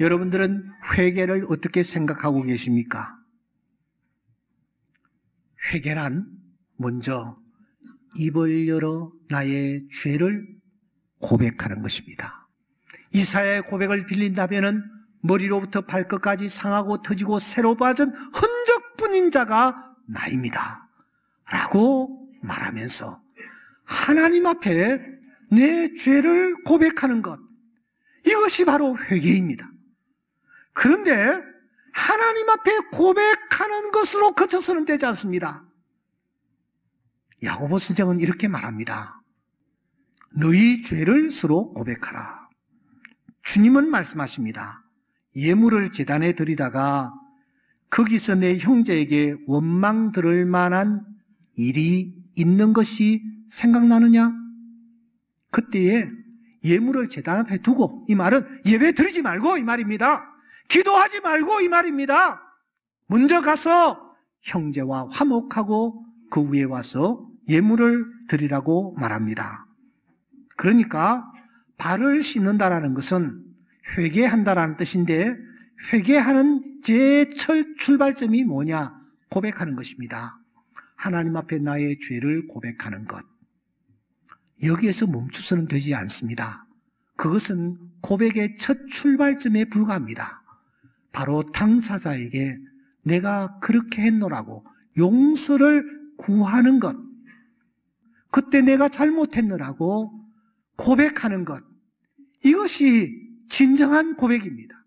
여러분들은 회개를 어떻게 생각하고 계십니까? 회개란 먼저 입을 열어 나의 죄를 고백하는 것입니다. 이사의 고백을 빌린다면 머리로부터 발끝까지 상하고 터지고 새로 빠진 흔적뿐인 자가 나입니다. 라고 말하면서 하나님 앞에 내 죄를 고백하는 것 이것이 바로 회개입니다. 그런데 하나님 앞에 고백하는 것으로 그쳐서는 되지 않습니다. 야고보 선생은 이렇게 말합니다. 너희 죄를 서로 고백하라. 주님은 말씀하십니다. 예물을 재단에 드리다가 거기서 내 형제에게 원망 들을 만한 일이 있는 것이 생각나느냐? 그때에 예물을 재단 앞에 두고 이 말은 예배 드리지 말고 이 말입니다. 기도하지 말고 이 말입니다. 먼저 가서 형제와 화목하고 그 위에 와서 예물을 드리라고 말합니다. 그러니까 발을 씻는다라는 것은 회개한다라는 뜻인데 회개하는 제 첫 출발점이 뭐냐? 고백하는 것입니다. 하나님 앞에 나의 죄를 고백하는 것. 여기에서 멈추서는 되지 않습니다. 그것은 고백의 첫 출발점에 불과합니다. 바로 당사자에게 내가 그렇게 했노라고 용서를 구하는 것, 그때 내가 잘못했노라고 고백하는 것, 이것이 진정한 고백입니다.